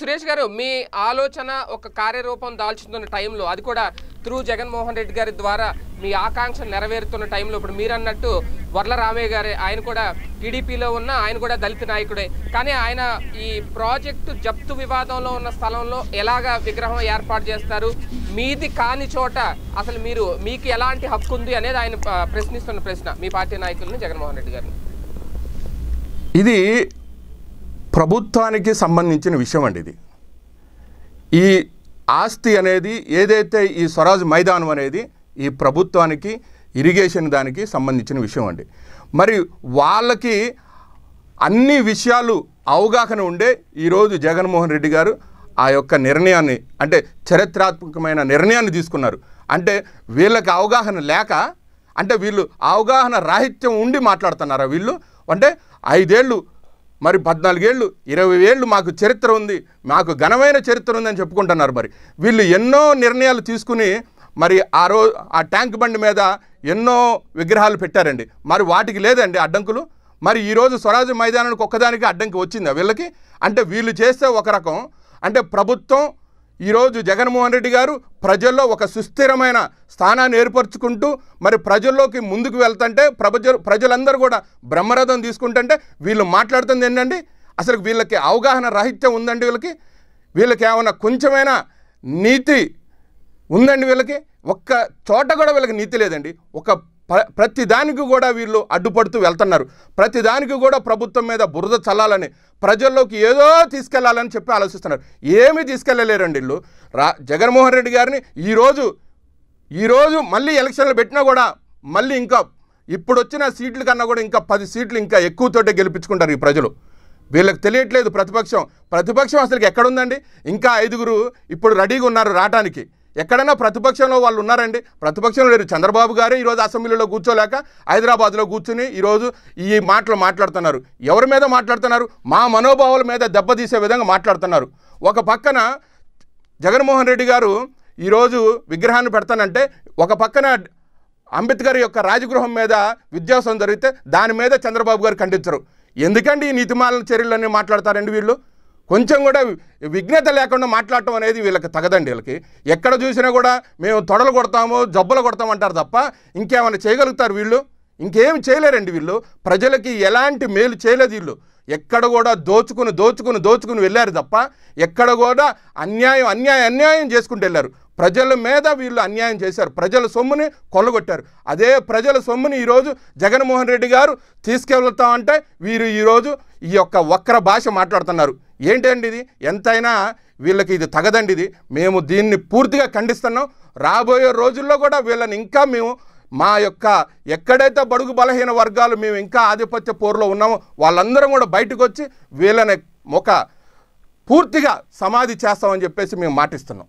సురేష్ గారు మీ ఆలోచన ఒక కార్యరూపం దాల్చుతున్న టైంలో అది కూడా త్రూ జగన్మోహన్ రెడ్డి గారి ద్వారా మీ ఆకాంక్ష నెరవేరుతున్న టైంలో ఇప్పుడు మీరు అన్నట్టు వర్ల రామయ్య గారే ఆయన కూడా టీడీపీలో ఉన్న ఆయన కూడా దళిత నాయకుడే కానీ ఆయన ఈ ప్రాజెక్టు జప్తు వివాదంలో ఉన్న స్థలంలో ఎలాగ విగ్రహం ఏర్పాటు చేస్తారు మీది కాని చోట అసలు మీరు మీకు ఎలాంటి హక్కు ఉంది అనేది ఆయన ప్రశ్నిస్తున్న ప్రశ్న మీ పార్టీ నాయకులను జగన్మోహన్ రెడ్డి గారిని ఇది ప్రభుత్వానికి సంబంధించిన విషయం అండి ఇది ఈ ఆస్తి అనేది ఏదైతే ఈ స్వరాజ్ మైదానం అనేది ఈ ప్రభుత్వానికి ఇరిగేషన్ దానికి సంబంధించిన విషయం అండి మరి వాళ్ళకి అన్ని విషయాలు అవగాహన ఉండే ఈరోజు జగన్మోహన్ రెడ్డి గారు ఆ యొక్క నిర్ణయాన్ని అంటే చరిత్రాత్మకమైన నిర్ణయాన్ని తీసుకున్నారు అంటే వీళ్ళకి అవగాహన లేక అంటే వీళ్ళు అవగాహన రాహిత్యం ఉండి మాట్లాడుతున్నారా వీళ్ళు అంటే ఐదేళ్ళు మరి పద్నాలుగేళ్ళు ఇరవై ఏళ్ళు మాకు చరిత్ర ఉంది మాకు ఘనమైన చరిత్ర ఉందని చెప్పుకుంటున్నారు మరి వీళ్ళు ఎన్నో నిర్ణయాలు తీసుకుని మరి ఆ రో ఆ ట్యాంక్ బండి మీద ఎన్నో విగ్రహాలు పెట్టారండి మరి వాటికి లేదండి అడ్డంకులు మరి ఈరోజు స్వరాజ్య మైదానానికి ఒక్కదానికి అడ్డంకి వచ్చిందా వీళ్ళకి అంటే వీళ్ళు చేస్తే ఒక రకం అంటే ప్రభుత్వం ఈరోజు జగన్మోహన్ రెడ్డి గారు ప్రజల్లో ఒక సుస్థిరమైన స్థానాన్ని ఏర్పరచుకుంటూ మరి ప్రజల్లోకి ముందుకు వెళ్తుంటే ప్రభజ ప్రజలందరూ కూడా బ్రహ్మరథం తీసుకుంటుంటే వీళ్ళు మాట్లాడుతుంది ఏంటండి అసలు వీళ్ళకి అవగాహన రాహిత్యం ఉందండి వీళ్ళకి వీళ్ళకి ఏమైనా కొంచెమైనా నీతి ఉందండి వీళ్ళకి ఒక్క చోట కూడా వీళ్ళకి నీతి లేదండి ఒక ప్రతి దానికి కూడా వీళ్ళు అడ్డుపడుతూ వెళ్తున్నారు ప్రతి దానికి కూడా ప్రభుత్వం మీద బురద చల్లాలని ప్రజల్లోకి ఏదో తీసుకెళ్లాలని చెప్పి ఆలోచిస్తున్నారు ఏమీ తీసుకెళ్ళలేరండి వీళ్ళు రా జగన్మోహన్ రెడ్డి గారిని ఈరోజు ఈరోజు మళ్ళీ ఎలక్షన్లు పెట్టినా కూడా మళ్ళీ ఇంకా ఇప్పుడు వచ్చిన సీట్ల కన్నా కూడా ఇంకా పది సీట్లు ఇంకా ఎక్కువతోటే గెలిపించుకుంటారు ఈ ప్రజలు వీళ్ళకి తెలియట్లేదు ప్రతిపక్షం ప్రతిపక్షం అసలు ఎక్కడుందండి ఇంకా ఐదుగురు ఇప్పుడు రెడీగా ఉన్నారు రావడానికి ఎక్కడైనా ప్రతిపక్షంలో వాళ్ళు ఉన్నారండి ప్రతిపక్షంలో లేరు చంద్రబాబు గారే ఈరోజు అసెంబ్లీలో కూర్చోలేక హైదరాబాద్లో కూర్చుని ఈరోజు ఈ మాటలు మాట్లాడుతున్నారు ఎవరి మీద మాట్లాడుతున్నారు మా మనోభావాల మీద దెబ్బతీసే విధంగా మాట్లాడుతున్నారు ఒక పక్కన జగన్మోహన్ రెడ్డి గారు ఈరోజు విగ్రహాన్ని పెడతానంటే ఒక పక్కన అంబేద్కర్ యొక్క రాజగృహం మీద విద్యాసం జరిగితే దాని మీద చంద్రబాబు గారు ఖండించరు ఎందుకండి ఈ నీతిమాల చర్యలన్నీ మాట్లాడతారండి వీళ్ళు కొంచెం కూడా విఘ్నత లేకుండా మాట్లాడటం అనేది వీళ్ళకి తగదండి వీళ్ళకి ఎక్కడ చూసినా కూడా మేము తొడలు కొడతాము జబ్బులు కొడతాం అంటారు తప్ప ఇంకేమైనా చేయగలుగుతారు వీళ్ళు ఇంకేం చేయలేరండి వీళ్ళు ప్రజలకి ఎలాంటి మేలు చేయలేదు వీళ్ళు ఎక్కడ కూడా దోచుకుని దోచుకుని దోచుకుని వెళ్ళారు తప్ప ఎక్కడ కూడా అన్యాయం అన్యాయం అన్యాయం చేసుకుంటూ వెళ్ళారు ప్రజల మీద వీళ్ళు అన్యాయం చేశారు ప్రజల సొమ్ముని కొల్లగొట్టారు అదే ప్రజల సొమ్ముని ఈరోజు జగన్మోహన్ రెడ్డి గారు తీసుకెళ్తామంటే వీరు ఈరోజు ఈ యొక్క వక్ర భాష మాట్లాడుతున్నారు ఏంటండి ఇది ఎంతైనా వీళ్ళకి ఇది తగదండి ఇది మేము దీన్ని పూర్తిగా ఖండిస్తున్నాం రాబోయే రోజుల్లో కూడా వీళ్ళని ఇంకా మేము మా యొక్క ఎక్కడైతే బడుగు బలహీన వర్గాలు మేము ఇంకా ఆధిపత్య పోరులో ఉన్నామో వాళ్ళందరం కూడా బయటకు వచ్చి వీళ్ళని ఒక పూర్తిగా సమాధి చేస్తామని చెప్పేసి మేము మాటిస్తున్నాం